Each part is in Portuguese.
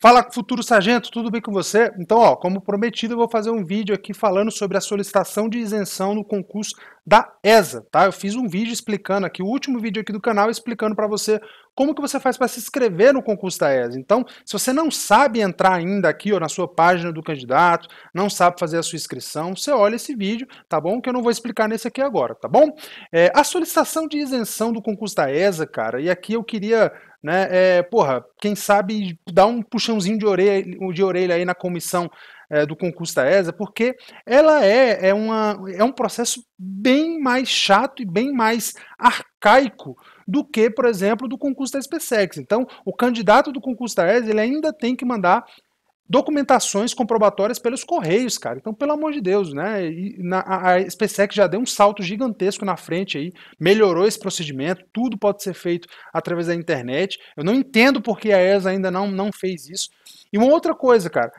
Fala, futuro sargento, tudo bem com você? Então, ó, como prometido, eu vou fazer um vídeo aqui falando sobre a solicitação de isenção no concurso da ESA, tá? Eu fiz um vídeo explicando aqui, o último vídeo aqui do canal, explicando para você como que você faz para se inscrever no concurso da ESA. Então, se você não sabe entrar ainda aqui ou na sua página do candidato, não sabe fazer a sua inscrição, você olha esse vídeo, tá bom? Que eu não vou explicar nesse aqui agora, tá bom? É, a solicitação de isenção do concurso da ESA, cara, e aqui eu queria né? É, porra, quem sabe dar um puxãozinho de orelha, de orelha aí na comissão é, do concurso da ESA, porque ela é, é, uma, é um processo bem mais chato e bem mais arcaico do que, por exemplo, do concurso da SpaceX. Então, o candidato do concurso da ESA, ele ainda tem que mandar documentações comprobatórias pelos correios, cara. Então, pelo amor de Deus, né? Na, a SpaceX já deu um salto gigantesco na frente aí, melhorou esse procedimento, tudo pode ser feito através da internet. Eu não entendo por que a ESA ainda não, não fez isso. E uma outra coisa, cara,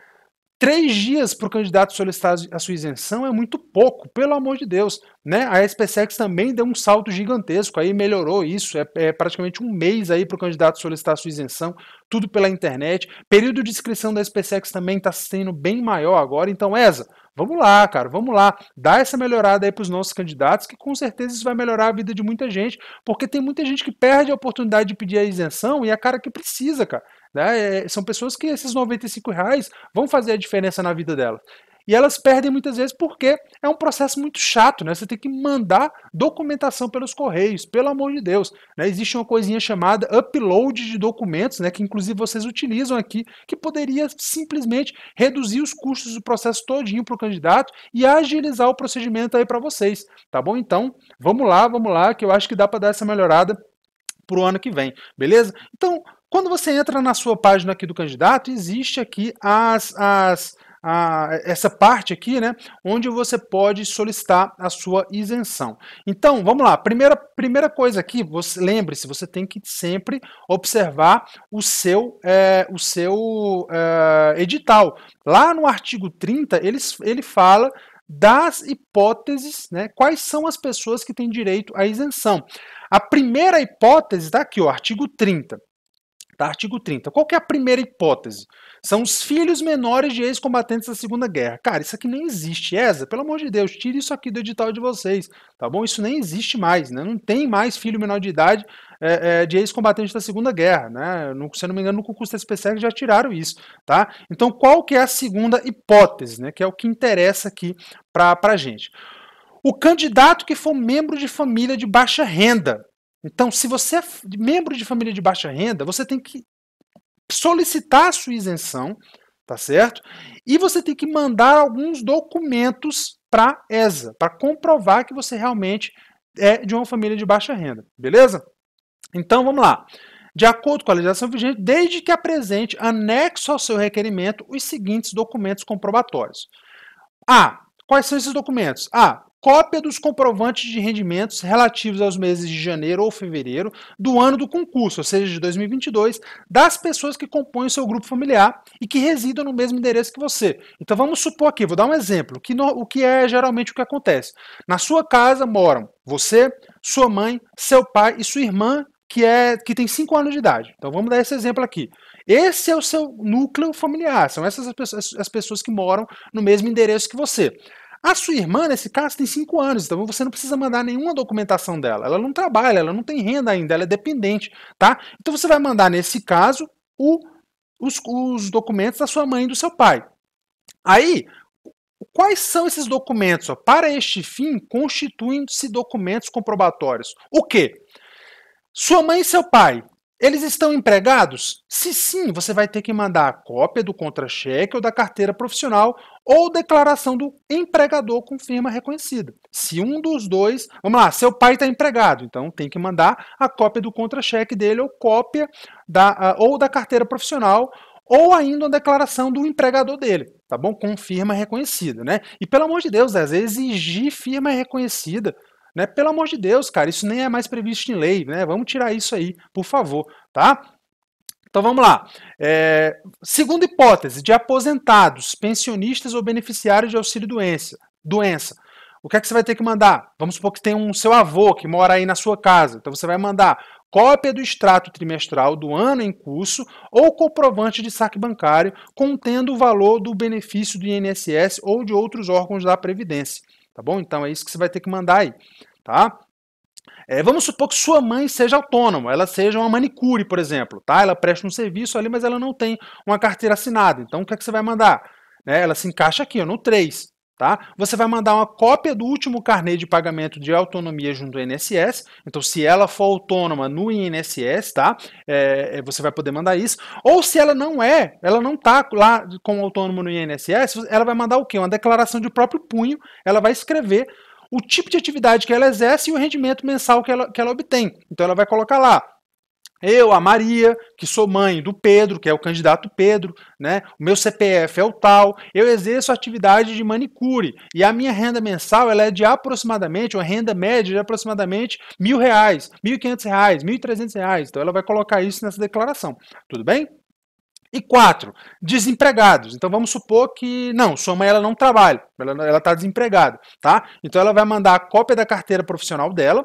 Três dias para o candidato solicitar a sua isenção é muito pouco, pelo amor de Deus. Né? A SpaceX também deu um salto gigantesco, aí melhorou isso, é, é praticamente um mês aí para o candidato solicitar a sua isenção, tudo pela internet. Período de inscrição da SpaceX também está sendo bem maior agora, então essa, vamos lá, cara, vamos lá, dá essa melhorada aí para os nossos candidatos, que com certeza isso vai melhorar a vida de muita gente, porque tem muita gente que perde a oportunidade de pedir a isenção e é a cara que precisa, cara. Né? É, são pessoas que esses 95 reais vão fazer a diferença na vida delas. E elas perdem muitas vezes porque é um processo muito chato, né? Você tem que mandar documentação pelos correios, pelo amor de Deus. Né? Existe uma coisinha chamada upload de documentos, né? Que inclusive vocês utilizam aqui, que poderia simplesmente reduzir os custos do processo todinho para o candidato e agilizar o procedimento aí para vocês, tá bom? Então, vamos lá, vamos lá, que eu acho que dá para dar essa melhorada para o ano que vem, beleza? Então, quando você entra na sua página aqui do candidato, existe aqui as, as, a, essa parte aqui, né, onde você pode solicitar a sua isenção. Então, vamos lá. Primeira, primeira coisa aqui, lembre-se, você tem que sempre observar o seu, é, o seu é, edital. Lá no artigo 30, ele, ele fala das hipóteses, né, quais são as pessoas que têm direito à isenção. A primeira hipótese está aqui, o artigo 30 tá? Artigo 30. Qual é a primeira hipótese? São os filhos menores de ex-combatentes da Segunda Guerra. Cara, isso aqui nem existe. ESA, pelo amor de Deus, tire isso aqui do edital de vocês, tá bom? Isso nem existe mais, né? Não tem mais filho menor de idade é, é, de ex-combatentes da Segunda Guerra, né? se eu não me engano, no concurso da já tiraram isso, tá? Então, qual que é a segunda hipótese, né? Que é o que interessa aqui para a gente. O candidato que for membro de família de baixa renda, então, se você é membro de família de baixa renda, você tem que solicitar a sua isenção, tá certo? E você tem que mandar alguns documentos para ESA, para comprovar que você realmente é de uma família de baixa renda, beleza? Então, vamos lá. De acordo com a legislação vigente, desde que apresente anexo ao seu requerimento os seguintes documentos comprobatórios. A. Quais são esses documentos? A cópia dos comprovantes de rendimentos relativos aos meses de janeiro ou fevereiro do ano do concurso, ou seja, de 2022, das pessoas que compõem o seu grupo familiar e que residam no mesmo endereço que você. Então vamos supor aqui, vou dar um exemplo, que no, o que é geralmente o que acontece. Na sua casa moram você, sua mãe, seu pai e sua irmã que é que tem 5 anos de idade. Então vamos dar esse exemplo aqui. Esse é o seu núcleo familiar, são essas as pessoas, as pessoas que moram no mesmo endereço que você. A sua irmã, nesse caso, tem 5 anos, então você não precisa mandar nenhuma documentação dela. Ela não trabalha, ela não tem renda ainda, ela é dependente, tá? Então você vai mandar, nesse caso, o, os, os documentos da sua mãe e do seu pai. Aí, Quais são esses documentos? Para este fim, constituem-se documentos comprobatórios. O que? Sua mãe e seu pai eles estão empregados? Se sim, você vai ter que mandar a cópia do contra-cheque ou da carteira profissional ou declaração do empregador com firma reconhecida. Se um dos dois, vamos lá, seu pai está empregado, então tem que mandar a cópia do contra-cheque dele ou cópia da, ou da carteira profissional ou ainda a declaração do empregador dele, tá bom? Com firma reconhecida, né? E pelo amor de Deus, às vezes exigir firma reconhecida né? Pelo amor de Deus, cara, isso nem é mais previsto em lei, né? Vamos tirar isso aí, por favor, tá? Então vamos lá. É, segunda hipótese, de aposentados, pensionistas ou beneficiários de auxílio doença. doença. O que é que você vai ter que mandar? Vamos supor que tem um seu avô que mora aí na sua casa. Então você vai mandar cópia do extrato trimestral do ano em curso ou comprovante de saque bancário contendo o valor do benefício do INSS ou de outros órgãos da Previdência tá bom? Então é isso que você vai ter que mandar aí, tá? É, vamos supor que sua mãe seja autônoma, ela seja uma manicure, por exemplo, tá? Ela presta um serviço ali, mas ela não tem uma carteira assinada. Então o que é que você vai mandar? Né? Ela se encaixa aqui, ó, no 3. Tá? Você vai mandar uma cópia do último carnê de pagamento de autonomia junto ao INSS. Então, se ela for autônoma no INSS, tá? É, é, você vai poder mandar isso. Ou se ela não é, ela não está lá como autônomo no INSS, ela vai mandar o quê? Uma declaração de próprio punho. Ela vai escrever o tipo de atividade que ela exerce e o rendimento mensal que ela, que ela obtém. Então, ela vai colocar lá eu, a Maria, que sou mãe do Pedro, que é o candidato Pedro, né? O meu CPF é o tal. Eu exerço atividade de manicure e a minha renda mensal ela é de aproximadamente, uma renda média de aproximadamente mil reais, mil e quinhentos reais, mil e trezentos reais. Então ela vai colocar isso nessa declaração. Tudo bem? E quatro, desempregados. Então vamos supor que não, sua mãe ela não trabalha, ela está desempregada, tá? Então ela vai mandar a cópia da carteira profissional dela,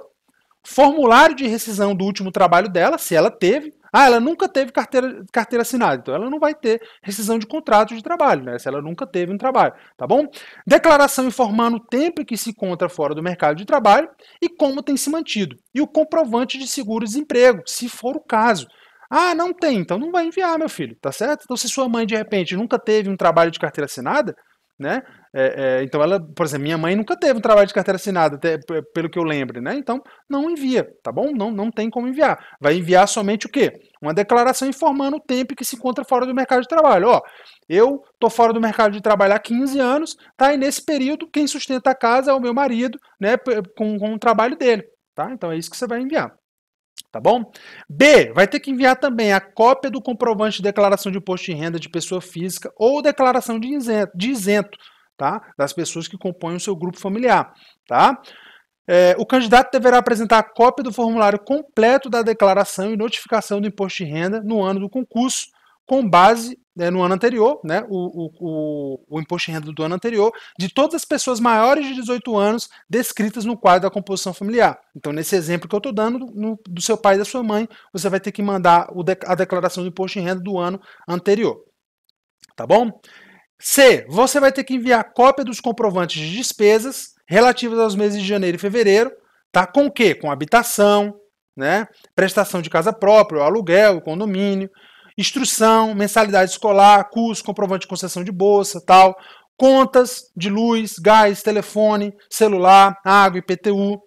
formulário de rescisão do último trabalho dela, se ela teve. Ah, ela nunca teve carteira, carteira assinada, então ela não vai ter rescisão de contrato de trabalho, né? Se ela nunca teve um trabalho, tá bom? Declaração informando o tempo em que se encontra fora do mercado de trabalho e como tem se mantido. E o comprovante de seguro-desemprego, se for o caso. Ah, não tem, então não vai enviar, meu filho, tá certo? Então, se sua mãe de repente nunca teve um trabalho de carteira assinada, né? É, é, então ela, por exemplo, minha mãe nunca teve um trabalho de carteira assinada, até, pelo que eu lembro, né? Então não envia, tá bom? Não, não tem como enviar. Vai enviar somente o quê? Uma declaração informando o tempo que se encontra fora do mercado de trabalho. Ó, eu tô fora do mercado de trabalho há 15 anos, tá? E nesse período quem sustenta a casa é o meu marido, né? Com, com o trabalho dele, tá? Então é isso que você vai enviar tá bom? B, vai ter que enviar também a cópia do comprovante de declaração de imposto de renda de pessoa física ou declaração de isento, de isento tá? das pessoas que compõem o seu grupo familiar, tá? É, o candidato deverá apresentar a cópia do formulário completo da declaração e notificação do imposto de renda no ano do concurso, com base né, no ano anterior, né, o, o, o, imposto de renda do ano anterior, de todas as pessoas maiores de 18 anos descritas no quadro da composição familiar. Então, nesse exemplo que eu estou dando, no, do seu pai e da sua mãe, você vai ter que mandar de, a declaração do imposto de renda do ano anterior. Tá bom? C. Você vai ter que enviar cópia dos comprovantes de despesas relativas aos meses de janeiro e fevereiro, tá? Com quê? Com habitação, né? Prestação de casa própria, aluguel, condomínio, instrução, mensalidade escolar, curso, comprovante de concessão de bolsa, tal, contas de luz, gás, telefone, celular, água, IPTU,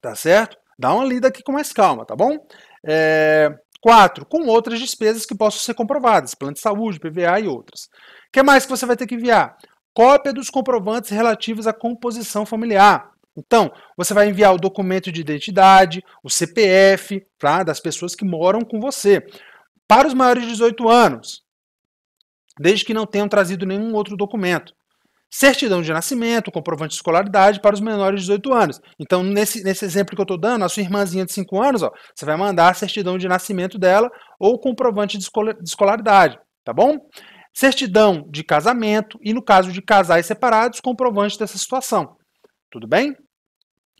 tá certo? Dá uma lida aqui com mais calma, tá bom? É, Com outras despesas que possam ser comprovadas, plano de saúde, PVA e outras. O que mais que você vai ter que enviar? Cópia dos comprovantes relativos à composição familiar. Então, você vai enviar o documento de identidade, o CPF tá, das pessoas que moram com você para os maiores de 18 anos, desde que não tenham trazido nenhum outro documento. Certidão de nascimento, comprovante de escolaridade para os menores de 18 anos. Então, nesse, nesse exemplo que eu estou dando, a sua irmãzinha de 5 anos, ó, você vai mandar a certidão de nascimento dela ou comprovante de escolaridade, tá bom? Certidão de casamento e, no caso de casais separados, comprovante dessa situação. Tudo bem?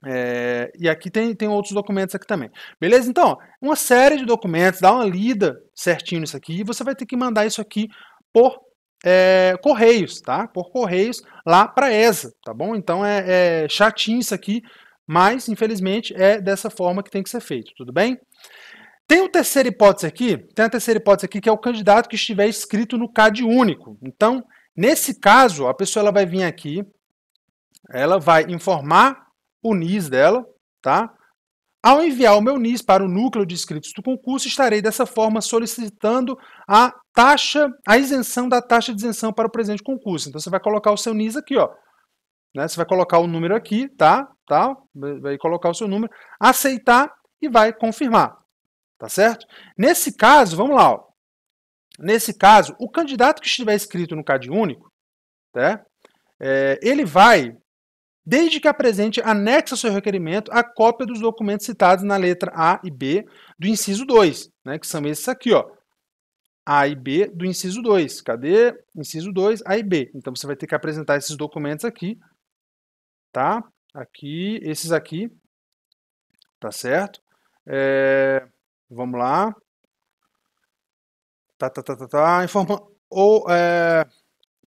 É, e aqui tem, tem outros documentos aqui também. Beleza? Então, uma série de documentos, dá uma lida certinho nisso aqui, e você vai ter que mandar isso aqui por é, correios, tá? Por correios lá para ESA, tá bom? Então é, é chatinho isso aqui, mas infelizmente é dessa forma que tem que ser feito, tudo bem? Tem uma terceira hipótese aqui, tem a terceira hipótese aqui que é o candidato que estiver inscrito no CAD único. Então, nesse caso, a pessoa ela vai vir aqui, ela vai informar o NIS dela, tá? Ao enviar o meu NIS para o núcleo de inscritos do concurso, estarei dessa forma solicitando a taxa, a isenção da taxa de isenção para o presente concurso. Então você vai colocar o seu NIS aqui, ó. Né? Você vai colocar o número aqui, tá? tá? Vai colocar o seu número, aceitar e vai confirmar. Tá certo? Nesse caso, vamos lá, ó. Nesse caso, o candidato que estiver inscrito no CadÚnico, né? É, ele vai desde que apresente anexo ao seu requerimento a cópia dos documentos citados na letra A e B do inciso 2, né, que são esses aqui, ó. A e B do inciso 2. Cadê? Inciso 2, A e B. Então você vai ter que apresentar esses documentos aqui, tá? Aqui, esses aqui, tá certo? É, vamos lá. Tá, tá, tá, tá, tá. Informa, ou, é,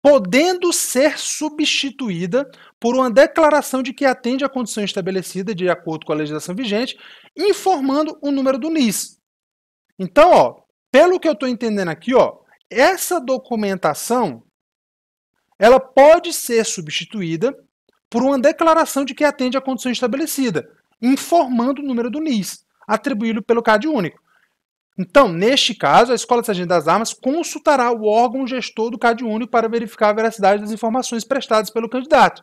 podendo ser substituída por uma declaração de que atende à condição estabelecida de acordo com a legislação vigente, informando o número do NIS. Então, ó, pelo que eu estou entendendo aqui, ó, essa documentação ela pode ser substituída por uma declaração de que atende à condição estabelecida, informando o número do NIS, atribuído pelo CAD único. Então, neste caso, a Escola de Sargento das Armas consultará o órgão gestor do CAD único para verificar a veracidade das informações prestadas pelo candidato.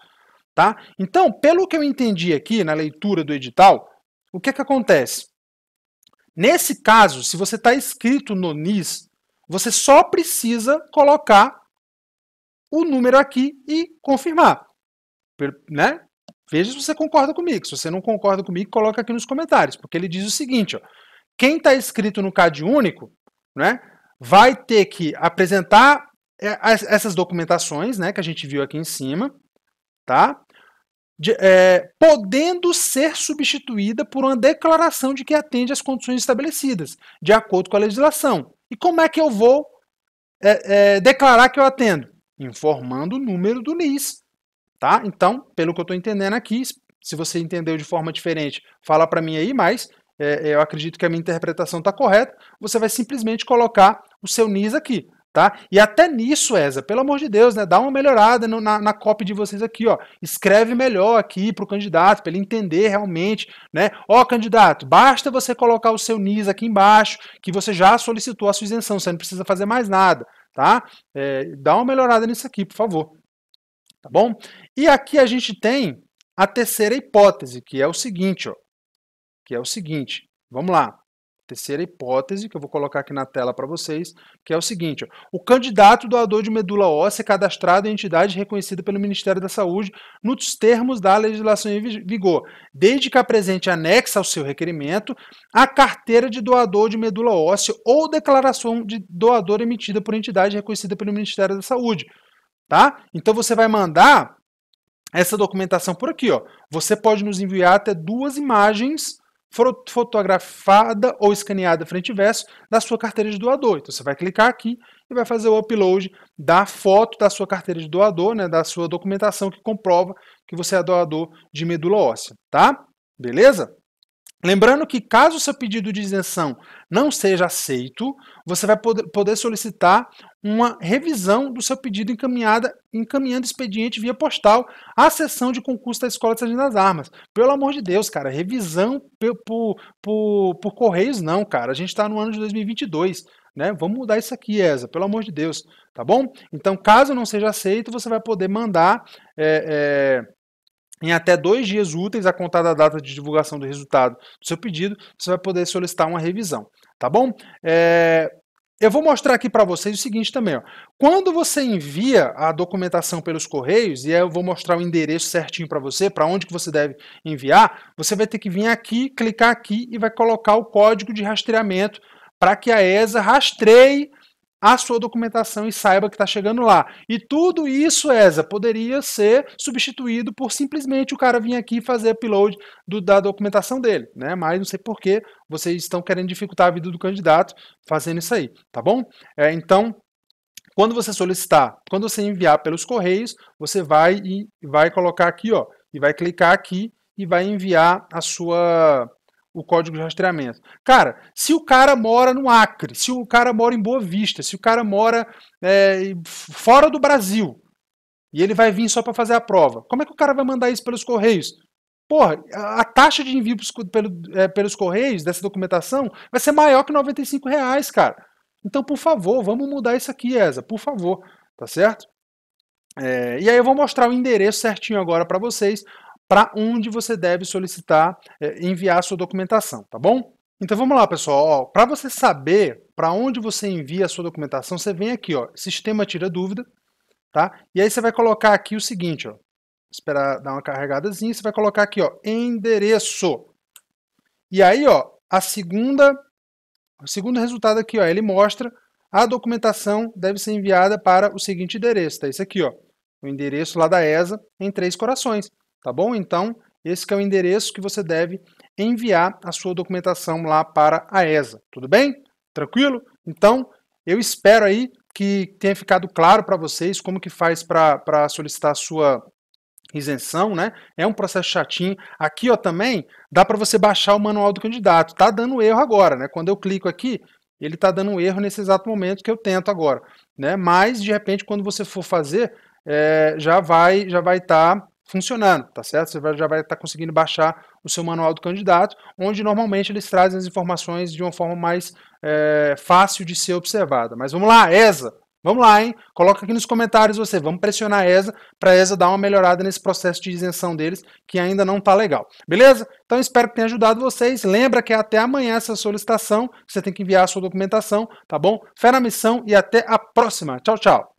Tá? Então, pelo que eu entendi aqui na leitura do edital, o que, é que acontece? Nesse caso, se você está inscrito no NIS, você só precisa colocar o número aqui e confirmar. Né? Veja se você concorda comigo. Se você não concorda comigo, coloca aqui nos comentários, porque ele diz o seguinte: ó, quem está inscrito no CAD único, né, vai ter que apresentar é, essas documentações, né, que a gente viu aqui em cima, tá? De, é, podendo ser substituída por uma declaração de que atende às condições estabelecidas, de acordo com a legislação. E como é que eu vou é, é, declarar que eu atendo? Informando o número do NIS. Tá? Então, pelo que eu estou entendendo aqui, se você entendeu de forma diferente, fala para mim aí, mas é, é, eu acredito que a minha interpretação está correta, você vai simplesmente colocar o seu NIS aqui. Tá? E até nisso, Eza, pelo amor de Deus, né? Dá uma melhorada no, na, na cópia de vocês aqui, ó. Escreve melhor aqui para o candidato, para ele entender realmente, né? Ó, candidato, basta você colocar o seu NIS aqui embaixo, que você já solicitou a sua isenção, você não precisa fazer mais nada, tá? É, dá uma melhorada nisso aqui, por favor. Tá bom? E aqui a gente tem a terceira hipótese, que é o seguinte, ó que é o seguinte, vamos lá. Terceira hipótese que eu vou colocar aqui na tela para vocês, que é o seguinte: ó, o candidato doador de medula óssea é cadastrado em entidade reconhecida pelo Ministério da Saúde nos termos da legislação em vigor, desde que apresente anexa ao seu requerimento a carteira de doador de medula óssea ou declaração de doador emitida por entidade reconhecida pelo Ministério da Saúde, tá? Então você vai mandar essa documentação por aqui, ó. Você pode nos enviar até duas imagens fotografada ou escaneada frente e verso da sua carteira de doador. Então você vai clicar aqui e vai fazer o upload da foto da sua carteira de doador, né, da sua documentação que comprova que você é doador de medula óssea, tá? Beleza? Lembrando que caso seu pedido de isenção não seja aceito, você vai poder solicitar uma revisão do seu pedido encaminhada, encaminhando expediente via postal à sessão de concurso da Escola de Sargento das Armas. Pelo amor de Deus, cara, revisão por, por, por correios não, cara. A gente está no ano de 2022. Né? Vamos mudar isso aqui, ESA, pelo amor de Deus, tá bom? Então, caso não seja aceito, você vai poder mandar é, é em até dois dias úteis, a contar da data de divulgação do resultado do seu pedido, você vai poder solicitar uma revisão. Tá bom? É, eu vou mostrar aqui para vocês o seguinte também. Ó. Quando você envia a documentação pelos correios, e aí eu vou mostrar o endereço certinho para você, para onde que você deve enviar, você vai ter que vir aqui, clicar aqui e vai colocar o código de rastreamento para que a ESA rastreie a sua documentação e saiba que está chegando lá. E tudo isso, Eza, poderia ser substituído por simplesmente o cara vir aqui fazer upload do, da documentação dele, né? Mas não sei por que vocês estão querendo dificultar a vida do candidato fazendo isso aí, tá bom? É, então, quando você solicitar, quando você enviar pelos correios, você vai e vai colocar aqui, ó, e vai clicar aqui e vai enviar a sua o código de rastreamento. Cara, se o cara mora no Acre, se o cara mora em Boa Vista, se o cara mora é, fora do Brasil e ele vai vir só para fazer a prova, como é que o cara vai mandar isso pelos correios? Porra, a taxa de envio é, pelos, correios dessa documentação vai ser maior que 95 reais, cara. Então, por favor, vamos mudar isso aqui, Esa, por favor, tá certo? É, e aí eu vou mostrar o endereço certinho agora para vocês, para onde você deve solicitar eh, enviar a sua documentação, tá bom? Então vamos lá, pessoal. Para você saber para onde você envia a sua documentação, você vem aqui, ó, sistema tira dúvida, tá? E aí você vai colocar aqui o seguinte, ó, esperar dar uma carregadazinha, você vai colocar aqui, ó, endereço. E aí, ó, a segunda, o segundo resultado aqui, ó, ele mostra a documentação deve ser enviada para o seguinte endereço, tá? Esse aqui, ó, o endereço lá da ESA em Três Corações tá bom? Então, esse é o endereço que você deve enviar a sua documentação lá para a ESA, tudo bem? Tranquilo? Então, eu espero aí que tenha ficado claro para vocês como que faz para solicitar a sua isenção, né? É um processo chatinho. Aqui, ó, também dá para você baixar o manual do candidato. Tá dando erro agora, né? Quando eu clico aqui, ele tá dando erro nesse exato momento que eu tento agora, né? Mas de repente, quando você for fazer, é, já vai, já vai estar tá funcionando, tá certo? Você já vai estar tá conseguindo baixar o seu manual do candidato, onde normalmente eles trazem as informações de uma forma mais é, fácil de ser observada. Mas vamos lá, ESA! Vamos lá, hein? Coloca aqui nos comentários você. Vamos pressionar a ESA para a ESA dar uma melhorada nesse processo de isenção deles, que ainda não está legal. Beleza? Então espero que tenha ajudado vocês. Lembra que é até amanhã essa solicitação. Você tem que enviar a sua documentação, tá bom? Fé na missão e até a próxima. Tchau, tchau.